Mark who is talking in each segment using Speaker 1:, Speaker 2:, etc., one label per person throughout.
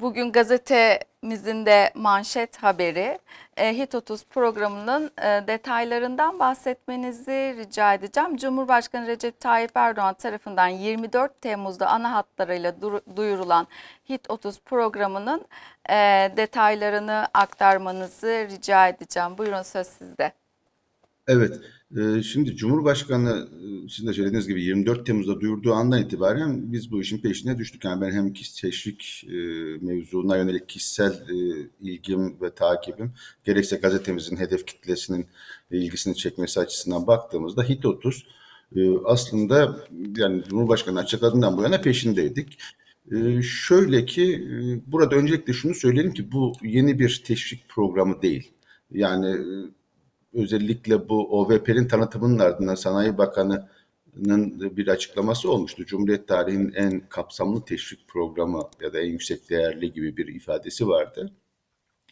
Speaker 1: Bugün gazetemizin de manşet haberi e, Hit 30 programının e, detaylarından bahsetmenizi rica edeceğim. Cumhurbaşkanı Recep Tayyip Erdoğan tarafından 24 Temmuz'da ana hatlarıyla duyurulan Hit 30 programının e, detaylarını aktarmanızı rica edeceğim. Buyurun söz sizde.
Speaker 2: Evet. Ee, şimdi Cumhurbaşkanı e, sizin de söylediğiniz gibi 24 Temmuz'da duyurduğu andan itibaren biz bu işin peşine düştük. Yani ben hem teşvik e, mevzuna yönelik kişisel e, ilgim ve takibim gerekse gazetemizin hedef kitlesinin ilgisini çekmesi açısından baktığımızda HIT 30 aslında yani Cumhurbaşkanı açıkladığından bu yana peşindeydik. Şöyle ki burada öncelikle şunu söyleyelim ki bu yeni bir teşvik programı değil. Yani özellikle bu OVP'nin tanıtımının ardından Sanayi Bakanı'nın bir açıklaması olmuştu. Cumhuriyet tarihinin en kapsamlı teşvik programı ya da en yüksek değerli gibi bir ifadesi vardı.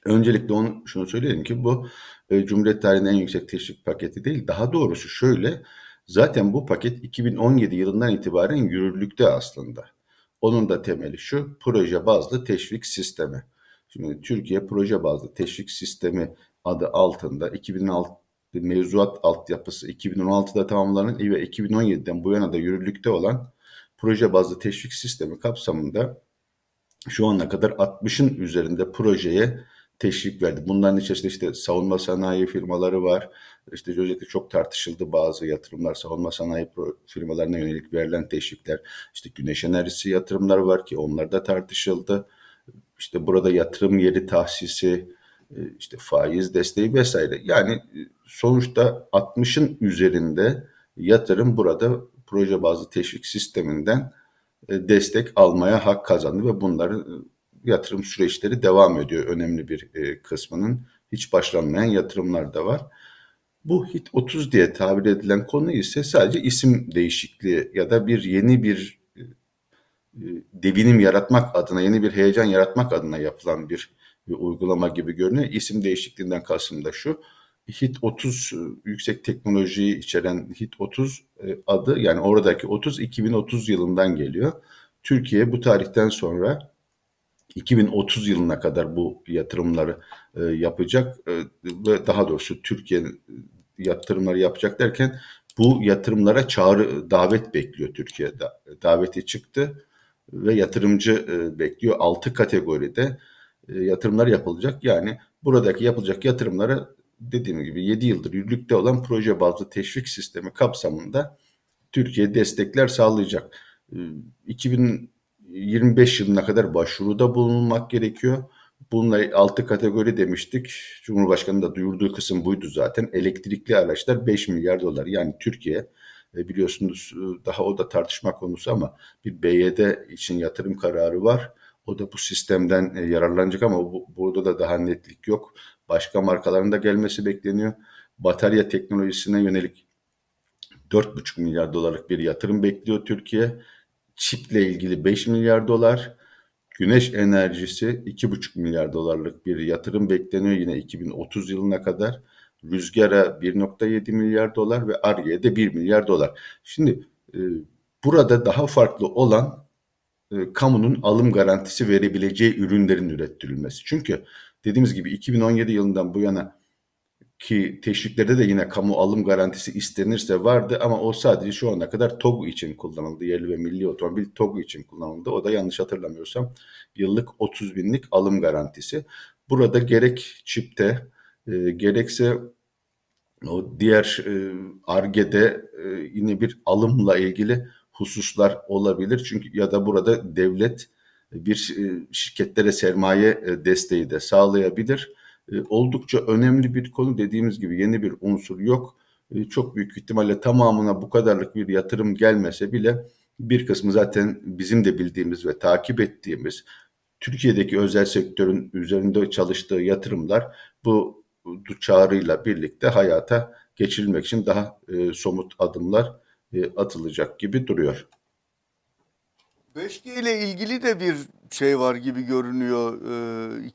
Speaker 2: Öncelikle onu, şunu söyleyelim ki bu e, Cumhuriyet tarihinin en yüksek teşvik paketi değil. Daha doğrusu şöyle zaten bu paket 2017 yılından itibaren yürürlükte aslında. Onun da temeli şu proje bazlı teşvik sistemi. Şimdi Türkiye proje bazlı teşvik sistemi adı altında 2006 mevzuat altyapısı 2016'da tamamlanan ve 2017'den bu yana da yürürlükte olan proje bazlı teşvik sistemi kapsamında şu ana kadar 60'ın üzerinde projeye teşvik verdi. Bunların içerisinde işte savunma sanayi firmaları var. İşte özellikle çok tartışıldı bazı yatırımlar, savunma sanayi firmalarına yönelik verilen teşvikler. İşte güneş enerjisi yatırımlar var ki onlar da tartışıldı. İşte burada yatırım yeri tahsisi, e, işte faiz desteği vesaire. Yani e, sonuçta 60'ın üzerinde yatırım burada proje bazlı teşvik sisteminden e, destek almaya hak kazandı ve bunların yatırım süreçleri devam ediyor. Önemli bir kısmının hiç başlanmayan yatırımlar da var. Bu HIT 30 diye tabir edilen konu ise sadece isim değişikliği ya da bir yeni bir devinim yaratmak adına, yeni bir heyecan yaratmak adına yapılan bir bir uygulama gibi görünüyor. İsim değişikliğinden kastım da şu. HIT 30 e, yüksek teknolojiyi içeren HIT 30 e, adı yani oradaki 30 2030 yılından geliyor. Türkiye bu tarihten sonra 2030 yılına kadar bu yatırımları e, yapacak ve daha doğrusu Türkiye yatırımları yapacak derken bu yatırımlara çağrı davet bekliyor Türkiye'de. Daveti çıktı ve yatırımcı bekliyor 6 kategoride e, yatırımlar yapılacak. Yani buradaki yapılacak yatırımları dediğim gibi 7 yıldır yürürlükte olan proje bazlı teşvik sistemi kapsamında Türkiye destekler sağlayacak. 2025 e, yılına kadar başvuruda bulunmak gerekiyor. Bununla 6 kategori demiştik. Cumhurbaşkanı da duyurduğu kısım buydu zaten. Elektrikli araçlar 5 milyar dolar. Yani Türkiye e, biliyorsunuz e, daha o da tartışma konusu ama bir BYD için yatırım kararı var. O da bu sistemden e, yararlanacak ama bu, burada da daha netlik yok. Başka markaların da gelmesi bekleniyor. Batarya teknolojisine yönelik 4,5 milyar dolarlık bir yatırım bekliyor Türkiye. Çiple ilgili 5 milyar dolar. Güneş enerjisi 2,5 milyar dolarlık bir yatırım bekleniyor yine 2030 yılına kadar. Rüzgara 1,7 milyar dolar ve Arge'ye de 1 milyar dolar. Şimdi e, burada daha farklı olan e, kamunun alım garantisi verebileceği ürünlerin ürettirilmesi. Çünkü dediğimiz gibi 2017 yılından bu yana ki teşviklerde de yine kamu alım garantisi istenirse vardı ama o sadece şu ana kadar TOG için kullanıldı. Yerli ve milli otomobil TOG için kullanıldı. O da yanlış hatırlamıyorsam yıllık 30 binlik alım garantisi. Burada gerek çipte e, gerekse o diğer e, ARGE'de e, yine bir alımla ilgili hususlar olabilir. Çünkü ya da burada devlet bir e, şirketlere sermaye e, desteği de sağlayabilir. E, oldukça önemli bir konu dediğimiz gibi yeni bir unsur yok. Çok büyük ihtimalle tamamına bu kadarlık bir yatırım gelmese bile bir kısmı zaten bizim de bildiğimiz ve takip ettiğimiz Türkiye'deki özel sektörün üzerinde çalıştığı yatırımlar bu çağrıyla birlikte hayata geçirilmek için daha e, somut adımlar e, atılacak gibi duruyor.
Speaker 1: 5G ile ilgili de bir şey var gibi görünüyor.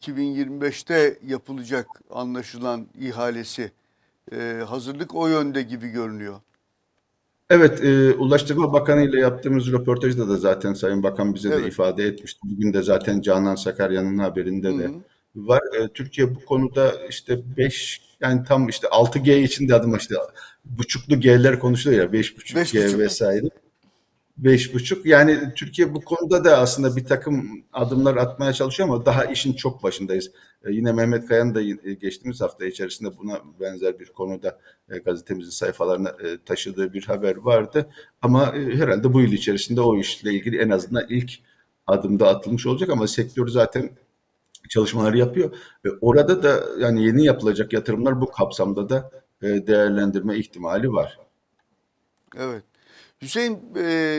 Speaker 1: 2025'te e, yapılacak anlaşılan ihalesi e, hazırlık o yönde gibi görünüyor.
Speaker 2: Evet, e, Ulaştırma Bakanı ile yaptığımız röportajda da zaten Sayın Bakan bize evet. de ifade etmişti. Bugün de zaten Canan Sakarya'nın haberinde Hı-hı. de var. E, Türkiye bu konuda işte 5 yani tam işte 6G için de adım açtı. buçuklu G'ler konuşuluyor ya 5.5 G vesaire. 5.5 yani Türkiye bu konuda da aslında bir takım adımlar atmaya çalışıyor ama daha işin çok başındayız. E, yine Mehmet Kayan da e, geçtiğimiz hafta içerisinde buna benzer bir konuda e, gazetemizin sayfalarına taşıdığı bir haber vardı. Ama herhalde bu yıl içerisinde o işle ilgili en azından ilk adımda atılmış olacak ama sektör zaten çalışmaları yapıyor. Ve orada da yani yeni yapılacak yatırımlar bu kapsamda da e, değerlendirme ihtimali var.
Speaker 1: Evet. Hüseyin e,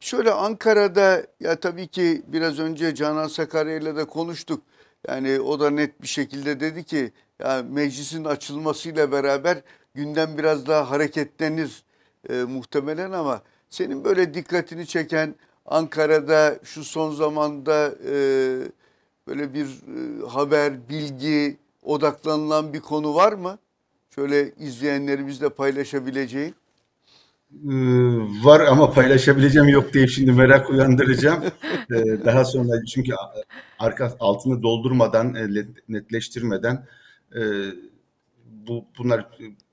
Speaker 1: şöyle Ankara'da ya tabii ki biraz önce Canan Sakaryayla da konuştuk. Yani o da net bir şekilde dedi ki ya meclisin açılmasıyla beraber gündem biraz daha hareketlenir e, muhtemelen ama senin böyle dikkatini çeken Ankara'da şu son zamanda e, böyle bir e, haber, bilgi odaklanılan bir konu var mı? Şöyle izleyenlerimizle paylaşabileceği.
Speaker 2: Ee, var ama paylaşabileceğim yok diye şimdi merak uyandıracağım. ee, daha sonra çünkü arka altını doldurmadan, e, netleştirmeden e, bu bunlar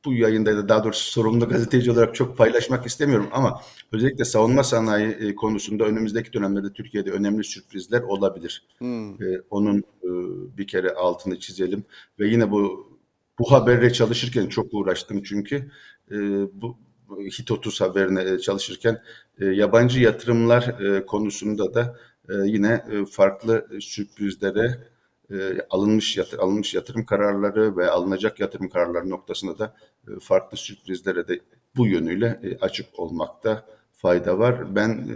Speaker 2: bu yayında da daha doğrusu sorumlu gazeteci olarak çok paylaşmak istemiyorum ama özellikle savunma sanayi e, konusunda önümüzdeki dönemlerde Türkiye'de önemli sürprizler olabilir. Hmm. Ee, onun e, bir kere altını çizelim ve yine bu bu haberle çalışırken çok uğraştım çünkü e, bu Hitotus haberine e, çalışırken e, yabancı yatırımlar e, konusunda da e, yine e, farklı e, sürprizlere e, alınmış yatır, alınmış yatırım kararları ve alınacak yatırım kararları noktasında da e, farklı sürprizlere de bu yönüyle e, açık olmakta fayda var. Ben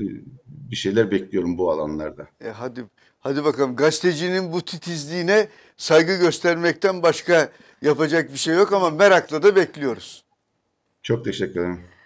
Speaker 2: bir şeyler bekliyorum bu alanlarda.
Speaker 1: E hadi hadi bakalım gazetecinin bu titizliğine saygı göstermekten başka yapacak bir şey yok ama merakla da bekliyoruz. Çok teşekkür ederim.